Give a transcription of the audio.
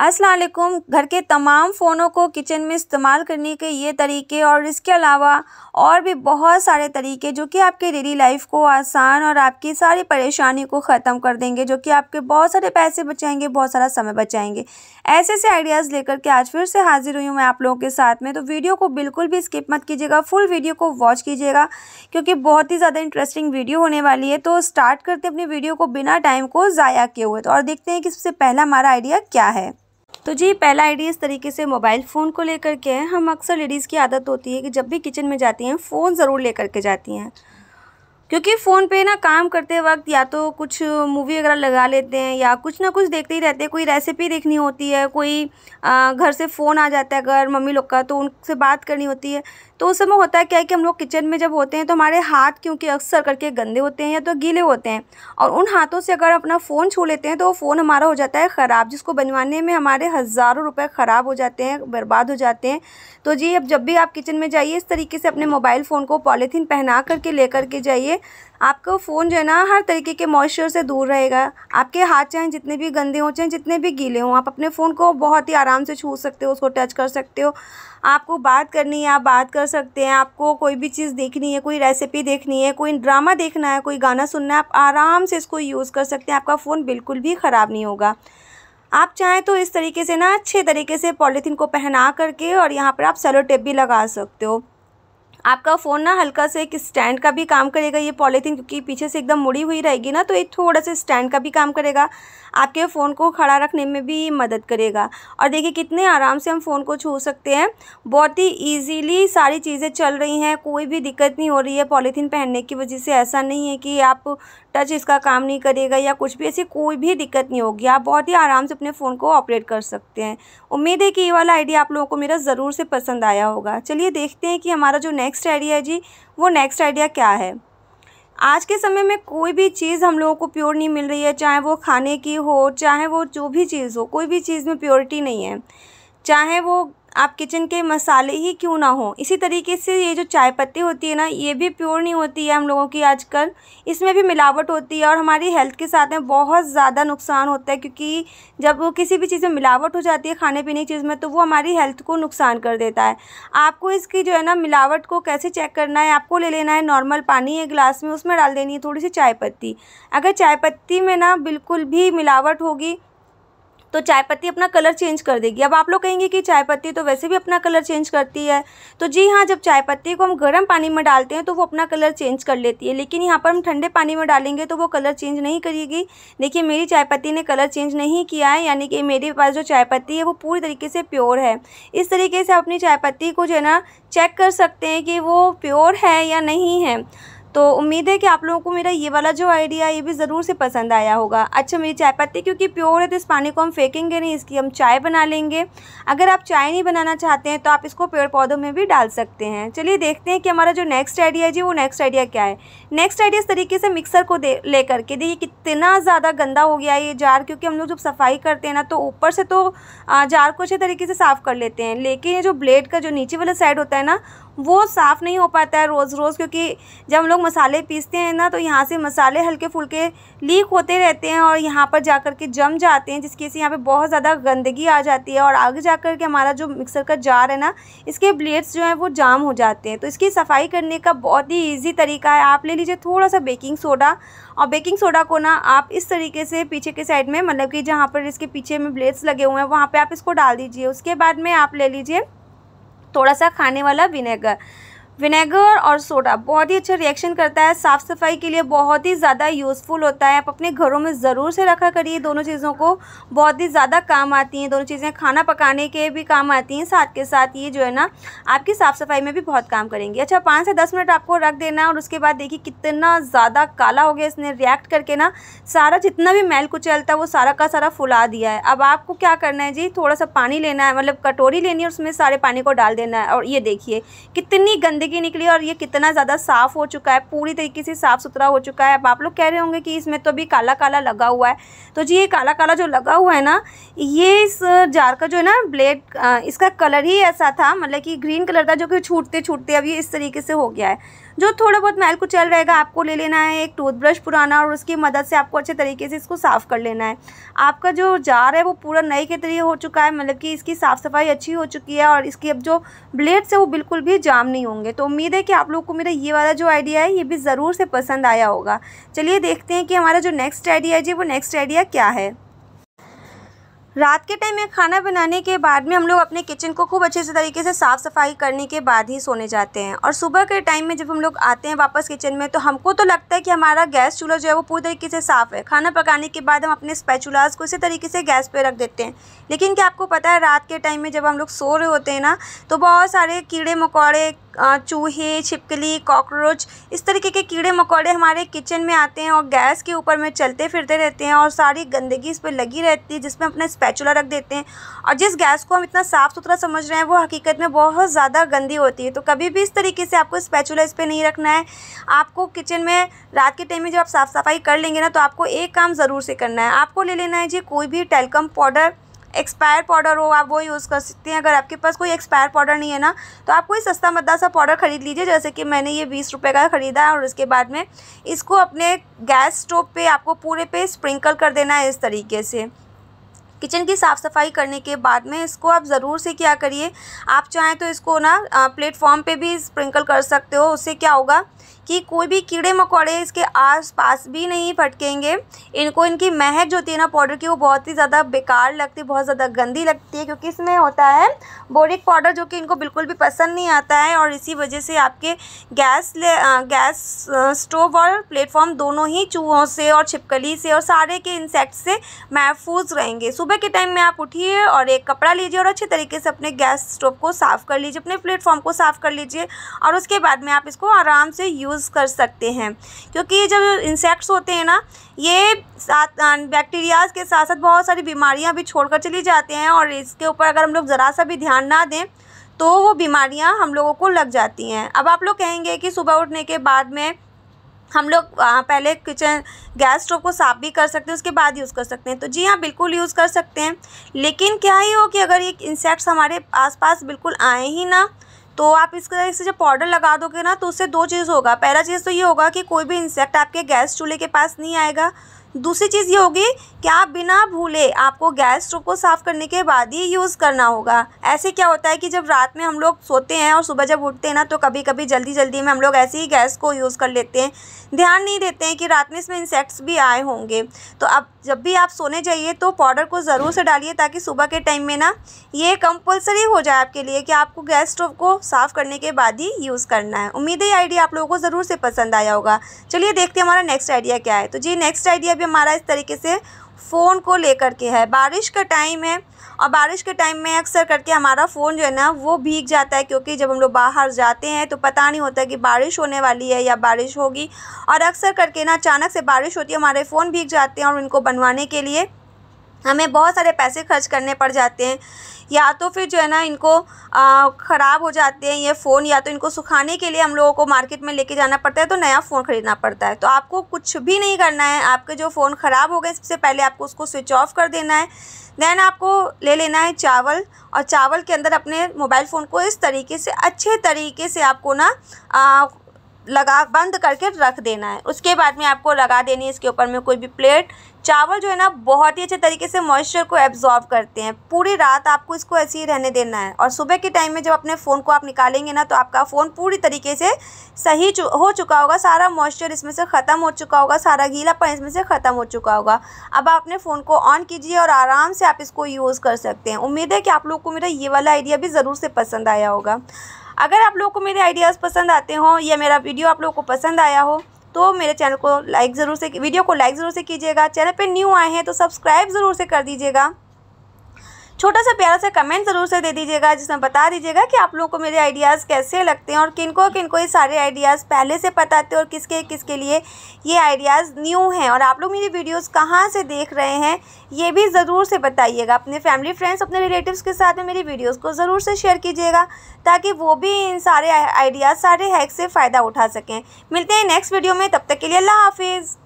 असलकुम घर के तमाम फ़ोनों को किचन में इस्तेमाल करने के ये तरीके और इसके अलावा और भी बहुत सारे तरीके जो कि आपके डेली लाइफ को आसान और आपकी सारी परेशानी को ख़त्म कर देंगे जो कि आपके बहुत सारे पैसे बचाएंगे बहुत सारा समय बचाएंगे ऐसे ऐसे आइडियाज़ लेकर के आज फिर से हाजिर हुई हूँ मैं आप लोगों के साथ में तो वीडियो को बिल्कुल भी स्किप मत कीजिएगा फुल वीडियो को वॉच कीजिएगा क्योंकि बहुत ही ज़्यादा इंटरेस्टिंग वीडियो होने वाली है तो स्टार्ट करते अपनी वीडियो को बिना टाइम को ज़ाया किए हुए तो और देखते हैं कि सबसे पहला हमारा आइडिया क्या है तो जी पहला आइडिया इस तरीके से मोबाइल फ़ोन को लेकर के है हम अक्सर लेडीज़ की आदत होती है कि जब भी किचन में जाती हैं फ़ोन ज़रूर लेकर के जाती हैं क्योंकि फ़ोन पे ना काम करते वक्त या तो कुछ मूवी वगैरह लगा लेते हैं या कुछ ना कुछ देखते ही रहते हैं कोई रेसिपी देखनी होती है कोई घर से फ़ोन आ जाता है अगर मम्मी लोग का तो उनसे बात करनी होती है तो उस समय होता है क्या है कि हम लोग किचन में जब होते हैं तो हमारे हाथ क्योंकि अक्सर करके गंदे होते हैं या तो गीले होते हैं और उन हाथों से अगर अपना फ़ोन छू लेते हैं तो वो फ़ोन हमारा हो जाता है ख़राब जिसको बनवाने में हमारे हज़ारों रुपये ख़राब हो जाते हैं बर्बाद हो जाते हैं तो जी अब जब भी आप किचन में जाइए इस तरीके से अपने मोबाइल फ़ोन को पॉलीथीन पहना करके ले करके जाइए आपका फ़ोन जो है ना हर तरीके के मॉइस्चर से दूर रहेगा आपके हाथ चाहे जितने भी गंदे हों चाहे जितने भी गीले हों आप अपने फ़ोन को बहुत ही आराम से छू सकते हो उसको टच कर सकते हो आपको बात करनी है आप बात कर सकते हैं आपको कोई भी चीज़ देखनी है कोई रेसिपी देखनी है कोई ड्रामा देखना है कोई गाना सुनना है आप आराम से इसको यूज़ कर सकते हैं आपका फ़ोन बिल्कुल भी ख़राब नहीं होगा आप चाहें तो इस तरीके से ना अच्छे तरीके से पॉलीथीन को पहना करके और यहाँ पर आप सेलो टेप भी लगा सकते हो आपका फ़ोन ना हल्का से एक स्टैंड का भी काम करेगा ये पॉलीथीन क्योंकि पीछे से एकदम मुड़ी हुई रहेगी ना तो ये थोड़ा सा स्टैंड का भी काम करेगा आपके फ़ोन को खड़ा रखने में भी मदद करेगा और देखिए कितने आराम से हम फ़ोन को छू सकते हैं बहुत ही ईजीली सारी चीज़ें चल रही हैं कोई भी दिक्कत नहीं हो रही है पॉलीथीन पहनने की वजह से ऐसा नहीं है कि आप टच इसका काम नहीं करेगा या कुछ भी ऐसी कोई भी दिक्कत नहीं होगी आप बहुत ही आराम से अपने फ़ोन को ऑपरेट कर सकते हैं उम्मीद है कि ये वाला आइडिया आप लोगों को मेरा ज़रूर से पसंद आया होगा चलिए देखते हैं कि हमारा जो नेक्स्ट आइडिया है जी वो नेक्स्ट आइडिया क्या है आज के समय में कोई भी चीज़ हम लोगों को प्योर नहीं मिल रही है चाहे वो खाने की हो चाहे वो जो भी चीज़ हो कोई भी चीज़ में प्योरिटी नहीं है चाहे वो आप किचन के मसाले ही क्यों ना हो इसी तरीके से ये जो चाय पत्ती होती है ना ये भी प्योर नहीं होती है हम लोगों की आजकल इसमें भी मिलावट होती है और हमारी हेल्थ के साथ में बहुत ज़्यादा नुकसान होता है क्योंकि जब वो किसी भी चीज़ में मिलावट हो जाती है खाने पीने की चीज़ में तो वो हमारी हेल्थ को नुकसान कर देता है आपको इसकी जो है ना मिलावट को कैसे चेक करना है आपको ले लेना है नॉर्मल पानी एक गिलास में उसमें डाल देनी है थोड़ी सी चाय पत्ती अगर चाय पत्ती में ना बिल्कुल भी मिलावट होगी तो चाय पत्ती अपना कलर चेंज कर देगी अब आप लोग कहेंगे कि चाय पत्ती तो वैसे भी अपना कलर चेंज करती है तो जी हाँ जब चाय पत्ती को हम गर्म पानी में डालते हैं तो वो अपना कलर चेंज कर लेती है लेकिन यहाँ पर हम ठंडे पानी में डालेंगे तो वो कलर चेंज नहीं करेगी देखिए मेरी चाय पत्ती ने कलर चेंज नहीं किया है यानी कि मेरे पास जो चाय पत्ती है वो पूरी तरीके से प्योर है इस तरीके से अपनी चाय पत्ती को जो है ना चेक कर सकते हैं कि वो प्योर है या नहीं है तो उम्मीद है कि आप लोगों को मेरा ये वाला जो आइडिया है ये भी ज़रूर से पसंद आया होगा अच्छा मेरी चाय पत्ती क्योंकि प्योर है तो इस पानी को हम फेंकेंगे नहीं इसकी हम चाय बना लेंगे अगर आप चाय नहीं बनाना चाहते हैं तो आप इसको पेड़ पौधों में भी डाल सकते हैं चलिए देखते हैं कि हमारा जो नेक्स्ट आइडिया है जी वो नेक्स्ट आइडिया क्या है नेक्स्ट आइडिया इस तरीके से मिक्सर को दे ले करके देखिए कितना ज़्यादा गंदा हो गया ये जार क्योंकि हम लोग जब सफाई करते हैं ना तो ऊपर से तो जार को अच्छे तरीके से साफ़ कर लेते हैं लेकिन ये जो ब्लेड का जो नीचे वाला साइड होता है ना वो साफ़ नहीं हो पाता है रोज़ रोज़ क्योंकि जब हम लोग मसाले पीसते हैं ना तो यहाँ से मसाले हल्के फुलके लीक होते रहते हैं और यहाँ पर जा कर के जम जाते हैं जिसकी से यहाँ पे बहुत ज़्यादा गंदगी आ जाती है और आगे जा कर के हमारा जो मिक्सर का जार है ना इसके ब्लेड्स जो हैं वो जाम हो जाते हैं तो इसकी सफाई करने का बहुत ही ईजी तरीका है आप ले लीजिए थोड़ा सा बेकिंग सोडा और बेकिंग सोडा को ना आप इस तरीके से पीछे के साइड में मतलब कि जहाँ पर इसके पीछे में ब्लेड्स लगे हुए हैं वहाँ पर आप इसको डाल दीजिए उसके बाद में आप ले लीजिए थोड़ा सा खाने वाला विनेगर विनेगर और सोडा बहुत ही अच्छा रिएक्शन करता है साफ़ सफाई के लिए बहुत ही ज़्यादा यूज़फुल होता है आप अपने घरों में ज़रूर से रखा करिए दोनों चीज़ों को बहुत ही ज़्यादा काम आती हैं दोनों चीज़ें खाना पकाने के भी काम आती हैं साथ के साथ ये जो है ना आपकी साफ़ सफाई में भी बहुत काम करेंगी अच्छा पाँच से दस मिनट आपको रख देना और उसके बाद देखिए कितना ज़्यादा काला हो गया इसने रिएक्ट करके ना सारा जितना भी मैल कुचलता है वो सारा का सारा फुला दिया है अब आपको क्या करना है जी थोड़ा सा पानी लेना है मतलब कटोरी लेनी है उसमें सारे पानी को डाल देना है और ये देखिए कितनी गंदगी की निकली और ये कितना ज़्यादा साफ़ हो चुका है पूरी तरीके से साफ़ सुथरा हो चुका है अब आप लोग कह रहे होंगे कि इसमें तो अभी काला काला लगा हुआ है तो जी ये काला काला जो लगा हुआ है ना ये इस जार का जो है ना ब्लेड इसका कलर ही ऐसा था मतलब कि ग्रीन कलर था जो कि छूटते छूटते अभी इस तरीके से हो गया है जो थोड़ा बहुत मैल कुचल रहेगा आपको ले लेना है एक टूथब्रश पुराना और उसकी मदद से आपको अच्छे तरीके से इसको साफ़ कर लेना है आपका जो जार है वो पूरा नए के तरीके हो चुका है मतलब कि इसकी साफ़ सफाई अच्छी हो चुकी है और इसकी अब जो ब्लेड्स है वो बिल्कुल भी जाम नहीं होंगे में तो उम्मीद है कि आप लोग को मेरा ये वाला जो आइडिया है ये भी ज़रूर से पसंद आया होगा चलिए देखते हैं कि हमारा जो नेक्स्ट आइडिया है जी वो नेक्स्ट आइडिया क्या है रात के टाइम में खाना बनाने के बाद में हम लोग अपने किचन को खूब अच्छे से तरीके से साफ़ सफाई करने के बाद ही सोने जाते हैं और सुबह के टाइम में जब हम लोग आते हैं वापस किचन में तो हमको तो लगता है कि हमारा गैस चूल्हा जो है वो पूरी तरीके से साफ़ है खाना पकाने के बाद हम अपने स्पैचुलाज को इसी तरीके से गैस पर रख देते हैं लेकिन क्या आपको पता है रात के टाइम में जब हम लोग सो रहे होते हैं ना तो बहुत सारे कीड़े मकोड़े चूहे छिपकली कॉकरोच इस तरीके के कीड़े मकोड़े हमारे किचन में आते हैं और गैस के ऊपर में चलते फिरते रहते हैं और सारी गंदगी इस पर लगी रहती है जिसमें अपना स्पैचुला रख देते हैं और जिस गैस को हम इतना साफ़ सुथरा समझ रहे हैं वो हकीकत में बहुत ज़्यादा गंदी होती है तो कभी भी इस तरीके से आपको स्पैचुला इस पर नहीं रखना है आपको किचन में रात के टाइम में जब आप साफ़ सफाई कर लेंगे ना तो आपको एक काम ज़रूर से करना है आपको ले लेना है जी कोई भी टेलकम पाउडर एक्सपायर पाउडर हो आप वो यूज़ कर सकते हैं अगर आपके पास कोई एक्सपायर पाउडर नहीं है ना तो आप कोई सस्ता मद्दा सा पाउडर ख़रीद लीजिए जैसे कि मैंने ये बीस रुपये का ख़रीदा और उसके बाद में इसको अपने गैस स्टोव पर आपको पूरे पे स्प्रिंकल कर देना है इस तरीके से किचन की साफ़ सफाई करने के बाद में इसको आप ज़रूर से क्या करिए आप चाहें तो इसको ना प्लेटफॉर्म पे भी स्प्रिंकल कर सकते हो उससे क्या होगा कि कोई भी कीड़े मकोड़े इसके आस पास भी नहीं फटकेंगे इनको इनकी महक जो होती है ना पाउडर की वो बहुत ही ज़्यादा बेकार लगती है बहुत ज़्यादा गंदी लगती है क्योंकि इसमें होता है बोरिक पाउडर जो कि इनको बिल्कुल भी पसंद नहीं आता है और इसी वजह से आपके गैस ले आ, गैस स्टोव और प्लेटफॉर्म दोनों ही चूहों से और छिपकली से और सारे के इंसेक्ट से महफूज रहेंगे सुबह के टाइम में आप उठिए और एक कपड़ा लीजिए और अच्छे तरीके से अपने गैस स्टोव को साफ़ कर लीजिए अपने प्लेटफॉर्म को साफ़ कर लीजिए और उसके बाद में आप इसको आराम से यूज़ यूज़ कर सकते हैं क्योंकि ये जब इंसेक्ट्स होते हैं ना ये साथ बैक्टीरियाज अं, के साथ साथ बहुत सारी बीमारियां भी छोड़कर चली जाते हैं और इसके ऊपर अगर हम लोग ज़रा सा भी ध्यान ना दें तो वो बीमारियाँ हम लोगों को लग जाती हैं अब आप लोग कहेंगे कि सुबह उठने के बाद में हम लोग पहले किचन गैस स्टोव को साफ़ भी कर सकते हैं उसके बाद यूज़ कर सकते हैं तो जी हाँ बिल्कुल यूज़ कर सकते हैं लेकिन क्या ही हो कि अगर ये इंसेक्ट्स हमारे आसपास बिल्कुल आए ही ना तो आप इसका इससे जब पाउडर लगा दोगे ना तो उससे दो चीज़ होगा पहला चीज़ तो ये होगा कि कोई भी इंसेक्ट आपके गैस चूल्हे के पास नहीं आएगा दूसरी चीज़ ये होगी कि आप बिना भूले आपको गैस स्टोव को साफ़ करने के बाद ही यूज़ करना होगा ऐसे क्या होता है कि जब रात में हम लोग सोते हैं और सुबह जब उठते हैं ना तो कभी कभी जल्दी जल्दी में हम लोग ऐसे ही गैस को यूज़ कर लेते हैं ध्यान नहीं देते हैं कि रात में इसमें इंसेक्ट्स भी आए होंगे तो अब जब भी आप सोने जाइए तो पाउडर को ज़रूर से डालिए ताकि सुबह के टाइम में ना ये कंपलसरी हो जाए आपके लिए कि आपको गैस स्टोव को साफ़ करने के बाद ही यूज़ करना है उम्मीद है आइडिया आप लोगों को ज़रूर से पसंद आया होगा चलिए देखते हैं हमारा नेक्स्ट आइडिया क्या है तो जी नेक्स्ट आइडिया भी हमारा इस तरीके से फ़ोन को लेकर के है बारिश का टाइम है और बारिश के टाइम में अक्सर करके हमारा फ़ोन जो है ना वो भीग जाता है क्योंकि जब हम लोग बाहर जाते हैं तो पता नहीं होता कि बारिश होने वाली है या बारिश होगी और अक्सर करके ना अचानक से बारिश होती है हमारे फ़ोन भीग जाते हैं और उनको बनवाने के लिए हमें बहुत सारे पैसे खर्च करने पड़ जाते हैं या तो फिर जो है ना इनको ख़राब हो जाते हैं ये फ़ोन या तो इनको सुखाने के लिए हम लोगों को मार्केट में लेके जाना पड़ता है तो नया फ़ोन ख़रीदना पड़ता है तो आपको कुछ भी नहीं करना है आपके जो फ़ोन ख़राब हो गए सबसे पहले आपको उसको स्विच ऑफ़ कर देना है देन आपको ले लेना है चावल और चावल के अंदर अपने मोबाइल फ़ोन को इस तरीके से अच्छे तरीके से आपको ना लगा बंद करके रख देना है उसके बाद में आपको लगा देनी है इसके ऊपर में कोई भी प्लेट चावल जो है ना बहुत ही अच्छे तरीके से मॉइस्चर को एब्जॉर्व करते हैं पूरी रात आपको इसको ऐसे ही रहने देना है और सुबह के टाइम में जब अपने फ़ोन को आप निकालेंगे ना तो आपका फ़ोन पूरी तरीके से सही चु, हो चुका होगा सारा मॉइस्चर इसमें से ख़त्म हो चुका होगा सारा गीलापन इसमें से ख़त्म हो चुका होगा अब आप अपने फ़ोन को ऑन कीजिए और आराम से आप इसको यूज़ कर सकते हैं उम्मीद है कि आप लोग को मेरा ये वाला आइडिया भी ज़रूर से पसंद आया होगा अगर आप लोग को मेरे आइडियाज़ पसंद आते हों या मेरा वीडियो आप लोग को पसंद आया हो तो मेरे चैनल को लाइक ज़रूर से वीडियो को लाइक ज़रूर से कीजिएगा चैनल पे न्यू आए हैं तो सब्सक्राइब ज़रूर से कर दीजिएगा छोटा सा प्यारा सा कमेंट ज़रूर से दे दीजिएगा जिसमें बता दीजिएगा कि आप लोगों को मेरे आइडियाज़ कैसे लगते हैं और किनको किनको ये सारे आइडियाज़ पहले से पता थे और किसके किसके लिए ये आइडियाज़ न्यू हैं और आप लोग मेरी वीडियोज़ कहाँ से देख रहे हैं ये भी ज़रूर से बताइएगा अपने फैमिली फ्रेंड्स अपने रिलेटिव्स के साथ में मेरी वीडियोज़ को ज़रूर से शेयर कीजिएगा ताकि वो भी इन सारे आइडियाज़ सारे हैक से फ़ायदा उठा सकें मिलते हैं नेक्स्ट वीडियो में तब तक के लिए अल्लाह हाफिज़